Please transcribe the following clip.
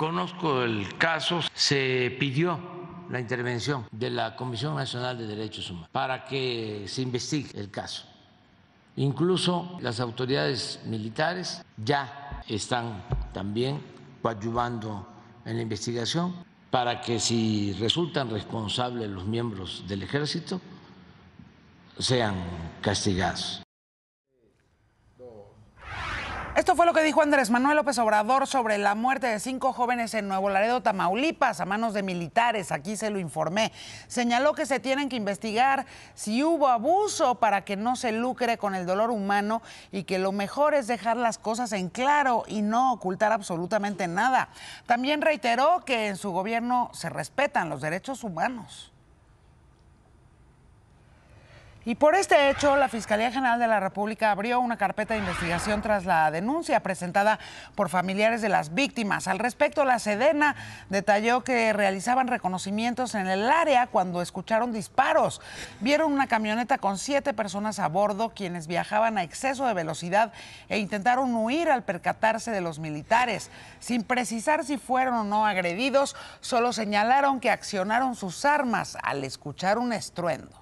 Conozco el caso, se pidió la intervención de la Comisión Nacional de Derechos Humanos para que se investigue el caso. Incluso las autoridades militares ya están también coadyuvando en la investigación para que si resultan responsables los miembros del ejército sean castigados. Esto fue lo que dijo Andrés Manuel López Obrador sobre la muerte de cinco jóvenes en Nuevo Laredo, Tamaulipas, a manos de militares. Aquí se lo informé. Señaló que se tienen que investigar si hubo abuso para que no se lucre con el dolor humano y que lo mejor es dejar las cosas en claro y no ocultar absolutamente nada. También reiteró que en su gobierno se respetan los derechos humanos. Y por este hecho, la Fiscalía General de la República abrió una carpeta de investigación tras la denuncia presentada por familiares de las víctimas. Al respecto, la Sedena detalló que realizaban reconocimientos en el área cuando escucharon disparos. Vieron una camioneta con siete personas a bordo, quienes viajaban a exceso de velocidad e intentaron huir al percatarse de los militares. Sin precisar si fueron o no agredidos, solo señalaron que accionaron sus armas al escuchar un estruendo.